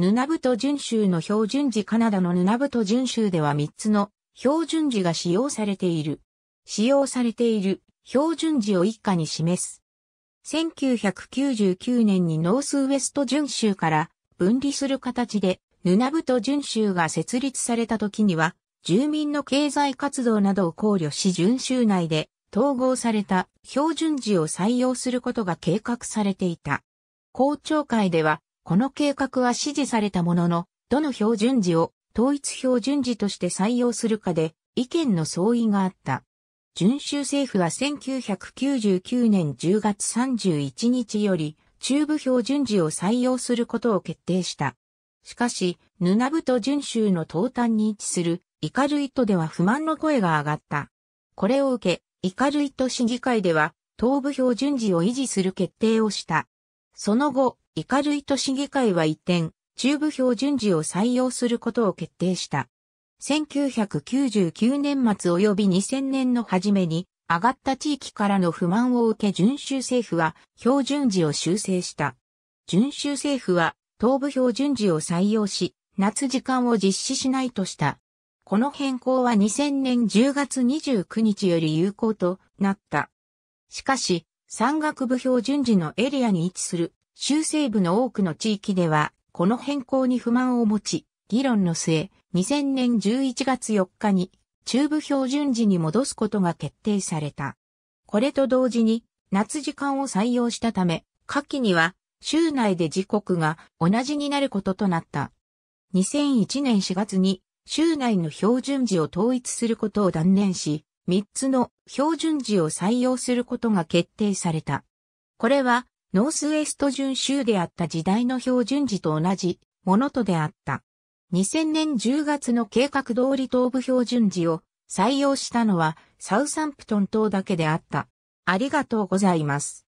ヌナブト準州の標準時カナダのヌナブト準州では3つの標準時が使用されている。使用されている標準時を一家に示す。1999年にノースウエスト準州から分離する形でヌナブト準州が設立された時には住民の経済活動などを考慮し準州内で統合された標準時を採用することが計画されていた。公聴会ではこの計画は支持されたものの、どの標準時を統一標準時として採用するかで意見の相違があった。準州政府は1999年10月31日より中部標準時を採用することを決定した。しかし、ヌナブト準州の東端に位置するイカルイトでは不満の声が上がった。これを受け、イカルイト市議会では東部標準時を維持する決定をした。その後、イカルイ都市議会は一転、中部標準時を採用することを決定した。1999年末及び2000年の初めに、上がった地域からの不満を受け準州政府は、標準時を修正した。準州政府は、東部標準時を採用し、夏時間を実施しないとした。この変更は2000年10月29日より有効となった。しかし、山岳部標準時のエリアに位置する州西部の多くの地域では、この変更に不満を持ち、議論の末、2000年11月4日に、中部標準時に戻すことが決定された。これと同時に、夏時間を採用したため、夏季には、州内で時刻が同じになることとなった。2001年4月に、州内の標準時を統一することを断念し、3つの標準時を採用することが決定された。これはノースウェスト準州であった時代の標準時と同じものとであった。2000年10月の計画通り東部標準時を採用したのはサウサンプトン島だけであった。ありがとうございます。